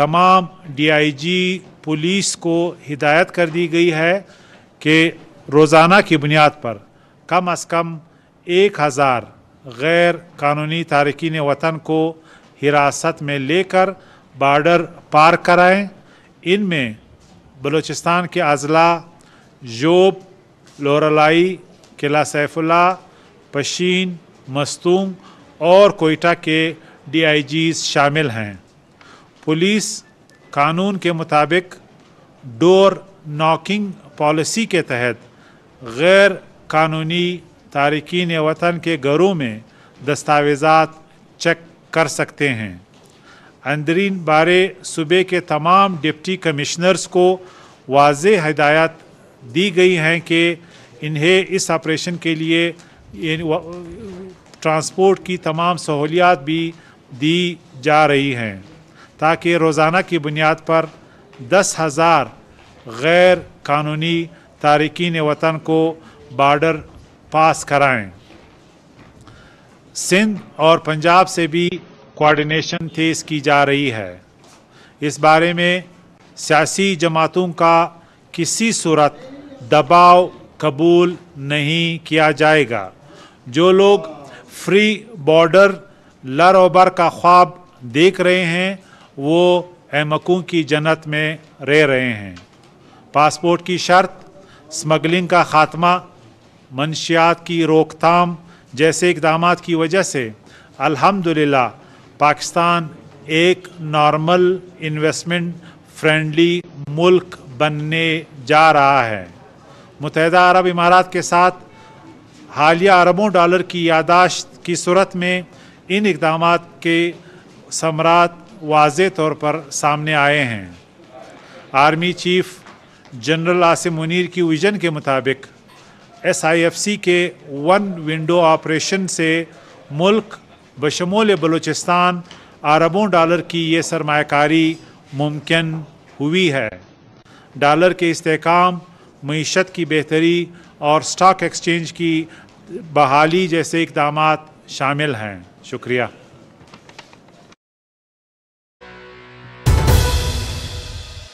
तमाम DIG police को हिदायत कर दी गई है कि रोज़ाना की बुनियाद पर कम अज़ कम एक हज़ार गैर कानूनी तारकिन वतन को हिरासत में लेकर बॉर्डर पार कराएं इनमें बलूचिस्तान के अजला जोब लोरलाई किला सैफुल्ला पशीन मस्तूम और कोयटा के डीआईजीज शामिल हैं पुलिस कानून के मुताबिक डोर नॉकिंग पॉलिसी के तहत गैर कानूनी तारकिन वतन के घरों में दस्तावेज़ा चेक कर सकते हैं अंदरीन बारे सूबे के तमाम डिप्टी कमिश्नर्स को वाज हदायत दी गई हैं कि इन्हें इस ऑपरेशन के लिए ट्रांसपोर्ट की तमाम सहूलियात भी दी जा रही हैं ताकि रोज़ाना की बुनियाद पर दस हज़ार गैर कानूनी तारकिन वतन को बार्डर पास कराएं सिंध और पंजाब से भी कोऑर्डिनेशन तेज़ की जा रही है इस बारे में सियासी जमातों का किसी सूरत दबाव कबूल नहीं किया जाएगा जो लोग फ्री बॉर्डर लर ओबर का ख्वाब देख रहे हैं वो अहमकों की जन्नत में रह रहे हैं पासपोर्ट की शर्त स्मगलिंग का खात्मा मनशियात की रोकथाम जैसे इकदाम की वजह से अल्हम्दुलिल्लाह पाकिस्तान एक नॉर्मल इन्वेस्टमेंट फ्रेंडली मुल्क बनने जा रहा है मुतहदा अरब इमारात के साथ हालिया अरबों डॉलर की यादाश्त की सूरत में इन इकदाम के समरात वाज तौर पर सामने आए हैं army chief general Asim Munir की विजन के मुताबिक एसआईएफसी के वन विंडो ऑपरेशन से मुल्क बशमोल बलूचिस्तान अरबों डॉलर की ये सरमाकारी मुमकिन हुई है डॉलर के इसकाम मीशत की बेहतरी और स्टॉक एक्सचेंज की बहाली जैसे इकदाम शामिल हैं शुक्रिया